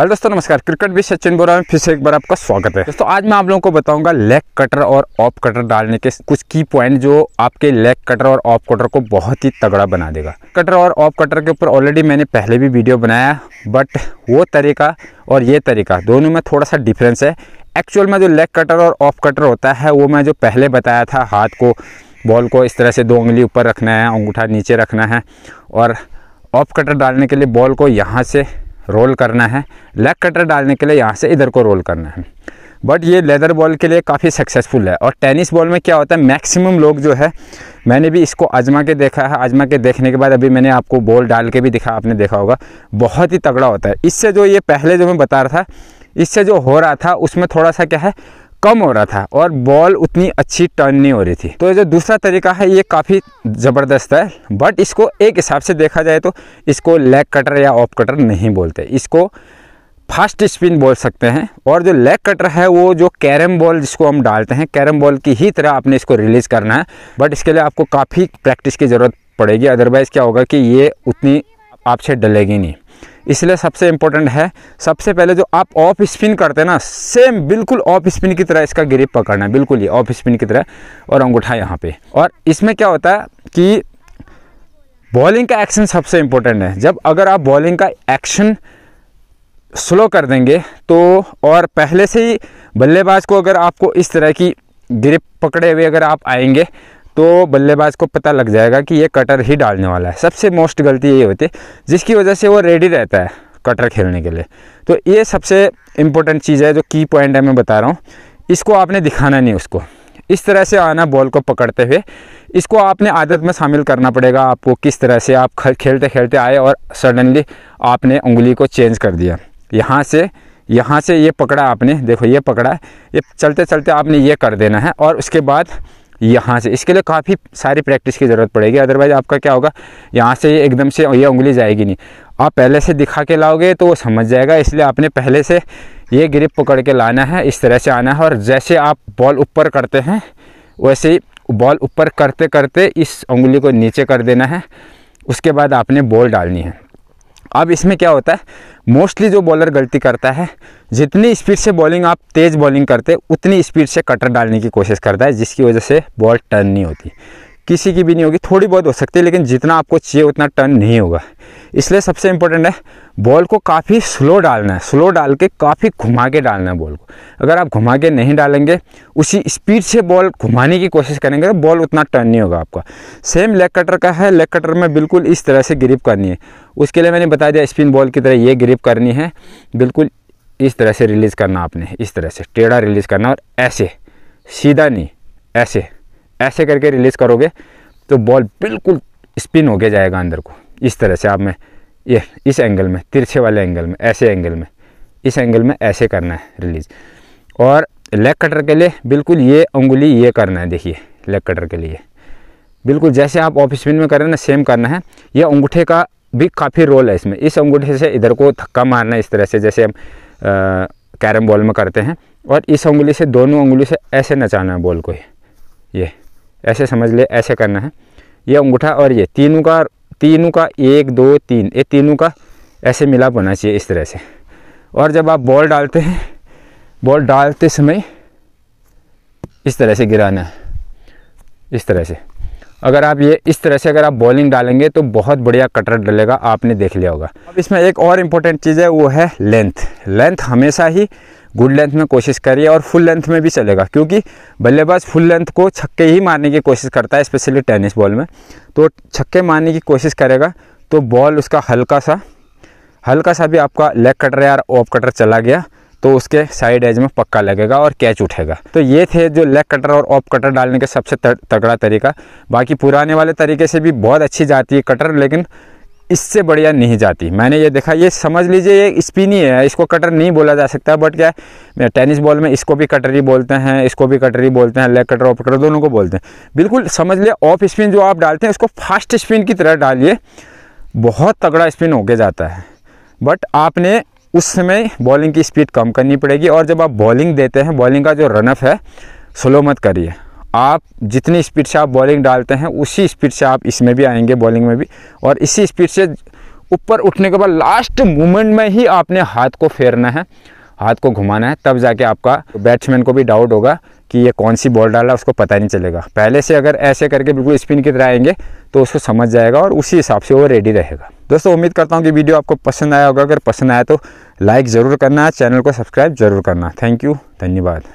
hello दोस्तों नमस्कार cricket भी सचिन बोरा में फिर से एक बार आपका स्वागत है दोस्तों आज मैं आप लोगों को बताऊंगा लेग कटर और ऑफ कटर डालने के कुछ की पॉइंट जो आपके लेग कटर और ऑफ कटर को बहुत ही तगड़ा बना देगा कटर और ऑफ कटर के ऊपर ऑलरेडी मैंने पहले भी वीडियो बनाया बट वो तरीका और ये तरीका दोनों में थोड़ा सा डिफरेंस है एक्चुअल में जो लेग कटर और ऑफ कटर होता है वो मैं जो पहले बताया था हाथ को बॉल को इस तरह से दो उंगली ऊपर रखना है अंगूठा नीचे रखना है और ऑफ कटर डालने के लिए बॉल को यहाँ से रोल करना है लेग कटर डालने के लिए यहाँ से इधर को रोल करना है बट ये लेदर बॉल के लिए काफ़ी सक्सेसफुल है और टेनिस बॉल में क्या होता है मैक्सिमम लोग जो है मैंने भी इसको आजमा के देखा है आजमा के देखने के बाद अभी मैंने आपको बॉल डाल के भी दिखा आपने देखा होगा बहुत ही तगड़ा होता है इससे जो ये पहले जो मैं बता रहा था इससे जो हो रहा था उसमें थोड़ा सा क्या है कम हो रहा था और बॉल उतनी अच्छी टर्न नहीं हो रही थी तो जो दूसरा तरीका है ये काफ़ी ज़बरदस्त है बट इसको एक हिसाब से देखा जाए तो इसको लेग कटर या ऑफ कटर नहीं बोलते इसको फास्ट स्पिन बोल सकते हैं और जो लेग कटर है वो जो कैरम बॉल जिसको हम डालते हैं कैरम बॉल की ही तरह आपने इसको रिलीज़ करना है बट इसके लिए आपको काफ़ी प्रैक्टिस की ज़रूरत पड़ेगी अदरवाइज़ क्या होगा कि ये उतनी आपसे डलेगी नहीं इसलिए सबसे इम्पोर्टेंट है सबसे पहले जो आप ऑफ स्पिन करते हैं ना सेम बिल्कुल ऑफ स्पिन की तरह इसका ग्रिप पकड़ना है बिल्कुल ही ऑफ स्पिन की तरह और अंगूठा यहाँ पे और इसमें क्या होता है कि बॉलिंग का एक्शन सबसे इम्पोर्टेंट है जब अगर आप बॉलिंग का एक्शन स्लो कर देंगे तो और पहले से ही बल्लेबाज को अगर आपको इस तरह की ग्रिप पकड़े हुए अगर आप आएंगे तो बल्लेबाज को पता लग जाएगा कि ये कटर ही डालने वाला है सबसे मोस्ट गलती यही होती है जिसकी वजह से वो रेडी रहता है कटर खेलने के लिए तो ये सबसे इम्पोर्टेंट चीज़ है जो की पॉइंट है मैं बता रहा हूँ इसको आपने दिखाना नहीं उसको इस तरह से आना बॉल को पकड़ते हुए इसको आपने आदत में शामिल करना पड़ेगा आपको किस तरह से आप खेलते खेलते आए और सडनली आपने उंगली को चेंज कर दिया यहाँ से यहाँ से ये पकड़ा आपने देखो ये पकड़ा ये चलते चलते आपने ये कर देना है और उसके बाद यहाँ से इसके लिए काफ़ी सारी प्रैक्टिस की ज़रूरत पड़ेगी अदरवाइज़ आपका क्या होगा यहाँ से ये एकदम से ये उंगली जाएगी नहीं आप पहले से दिखा के लाओगे तो वो समझ जाएगा इसलिए आपने पहले से ये ग्रिप पकड़ के लाना है इस तरह से आना है और जैसे आप बॉल ऊपर करते हैं वैसे ही बॉल ऊपर करते करते इस उंगली को नीचे कर देना है उसके बाद आपने बॉल डालनी है अब इसमें क्या होता है मोस्टली जो बॉलर गलती करता है जितनी स्पीड से बॉलिंग आप तेज़ बॉलिंग करते उतनी स्पीड से कटर डालने की कोशिश करता है जिसकी वजह से बॉल टर्न नहीं होती किसी की भी नहीं होगी थोड़ी बहुत हो सकती है लेकिन जितना आपको चाहिए उतना टर्न नहीं होगा इसलिए सबसे इम्पोर्टेंट है बॉल को काफ़ी स्लो डालना है स्लो डाल के काफ़ी घुमा के डालना है बॉल को अगर आप घुमा के नहीं डालेंगे उसी स्पीड से बॉल घुमाने की कोशिश करेंगे तो बॉल उतना टर्न नहीं होगा आपका सेम लेग कटर का है लेग कटर में बिल्कुल इस तरह से ग्रिप करनी है उसके लिए मैंने बता दिया स्पिन बॉल की तरह ये ग्रिप करनी है बिल्कुल इस तरह से रिलीज़ करना आपने इस तरह से टेढ़ा रिलीज़ करना और ऐसे सीधा नहीं ऐसे ऐसे करके रिलीज़ करोगे तो बॉल बिल्कुल स्पिन होके जाएगा अंदर को इस तरह से आप में ये इस एंगल में तिरछे वाले एंगल में ऐसे एंगल में इस एंगल में ऐसे करना है रिलीज़ और लेग कटर के लिए बिल्कुल ये उंगली ये करना है देखिए लेग कटर के लिए बिल्कुल जैसे आप ऑफ स्पिन में कर रहे हैं ना सेम करना है यह अंगूठे का भी काफ़ी रोल है इसमें इस अंगूठे से इधर को थक्का मारना है इस तरह से जैसे हम कैरम बॉल में करते हैं और इस उंगली से दोनों उंगली से ऐसे नचाना है बॉल को ये ऐसे समझ ले ऐसे करना है ये अंगूठा और ये तीनों का तीनों का एक दो तीन ये तीनों का ऐसे मिलाप होना चाहिए इस तरह से और जब आप बॉल डालते हैं बॉल डालते समय इस तरह से गिराना है इस तरह से अगर आप ये इस तरह से अगर आप बॉलिंग डालेंगे तो बहुत बढ़िया कटर डलेगा आपने देख लिया होगा अब इसमें एक और इम्पोर्टेंट चीज़ है वो है लेंथ लेंथ हमेशा ही गुड लेंथ में कोशिश करिए और फुल लेंथ में भी चलेगा क्योंकि बल्लेबाज फुल लेंथ को छक्के ही मारने की कोशिश करता है स्पेशली टेनिस बॉल में तो छक्के मारने की कोशिश करेगा तो बॉल उसका हल्का सा हल्का सा भी आपका लेग कटर या ऑफ कटर चला गया तो उसके साइड एज में पक्का लगेगा और कैच उठेगा तो ये थे जो लेग कटर और ऑफ कटर डालने के सबसे तगड़ा तरीका बाकी पुराने वाले तरीके से भी बहुत अच्छी जाती है कटर लेकिन इससे बढ़िया नहीं जाती मैंने ये देखा ये समझ लीजिए ये स्पिन ही है इसको कटर नहीं बोला जा सकता बट क्या है टेनिस बॉल में इसको भी कटरी बोलते हैं इसको भी कटरी बोलते हैं लेग कटर ऑफ कटर दोनों को बोलते हैं बिल्कुल समझ लिया ऑफ स्पिन जो आप डालते हैं उसको फास्ट स्पिन की तरह डालिए बहुत तगड़ा स्पिन होके जाता है बट आपने उस समय बॉलिंग की स्पीड कम करनी पड़ेगी और जब आप बॉलिंग देते हैं बॉलिंग का जो रनअप है स्लो मत करिए आप जितनी स्पीड से आप बॉलिंग डालते हैं उसी स्पीड से आप इसमें भी आएंगे बॉलिंग में भी और इसी स्पीड से ऊपर उठने के बाद लास्ट मोमेंट में ही आपने हाथ को फेरना है हाथ को घुमाना है तब जाके आपका बैट्समैन को भी डाउट होगा कि ये कौन सी बॉल डाला उसको पता नहीं चलेगा पहले से अगर ऐसे करके बिल्कुल स्पिन की तरह आएंगे तो उसको समझ जाएगा और उसी हिसाब से वो रेडी रहेगा दोस्तों उम्मीद करता हूँ कि वीडियो आपको पसंद आया होगा अगर पसंद आया तो लाइक ज़रूर करना चैनल को सब्सक्राइब ज़रूर करना थैंक यू धन्यवाद